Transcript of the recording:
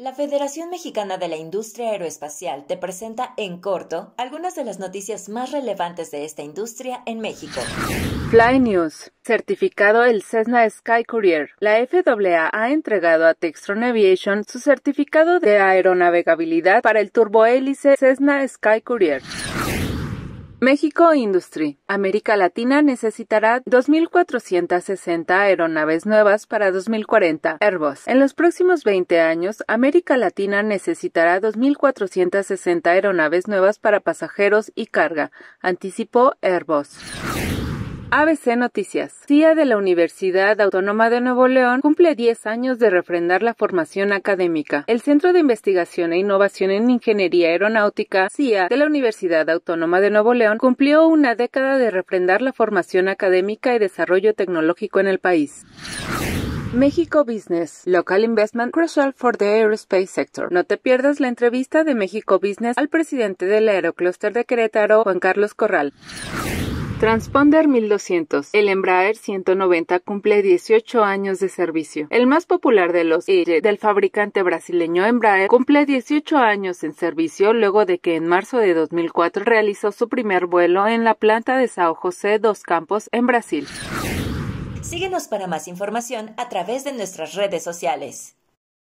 La Federación Mexicana de la Industria Aeroespacial te presenta en corto algunas de las noticias más relevantes de esta industria en México. Fly News. Certificado el Cessna Sky Courier. La FAA ha entregado a Textron Aviation su certificado de aeronavegabilidad para el turbohélice Cessna Sky Courier. México Industry. América Latina necesitará 2.460 aeronaves nuevas para 2040. Airbus. En los próximos 20 años, América Latina necesitará 2.460 aeronaves nuevas para pasajeros y carga, anticipó Airbus. ABC Noticias. CIA de la Universidad Autónoma de Nuevo León cumple 10 años de refrendar la formación académica. El Centro de Investigación e Innovación en Ingeniería Aeronáutica, CIA, de la Universidad Autónoma de Nuevo León cumplió una década de refrendar la formación académica y desarrollo tecnológico en el país. México Business, Local Investment Crucial for the Aerospace Sector. No te pierdas la entrevista de México Business al presidente del Aerocluster de Querétaro, Juan Carlos Corral. Transponder 1200. El Embraer 190 cumple 18 años de servicio. El más popular de los del fabricante brasileño Embraer cumple 18 años en servicio luego de que en marzo de 2004 realizó su primer vuelo en la planta de Sao José dos Campos en Brasil. Síguenos para más información a través de nuestras redes sociales.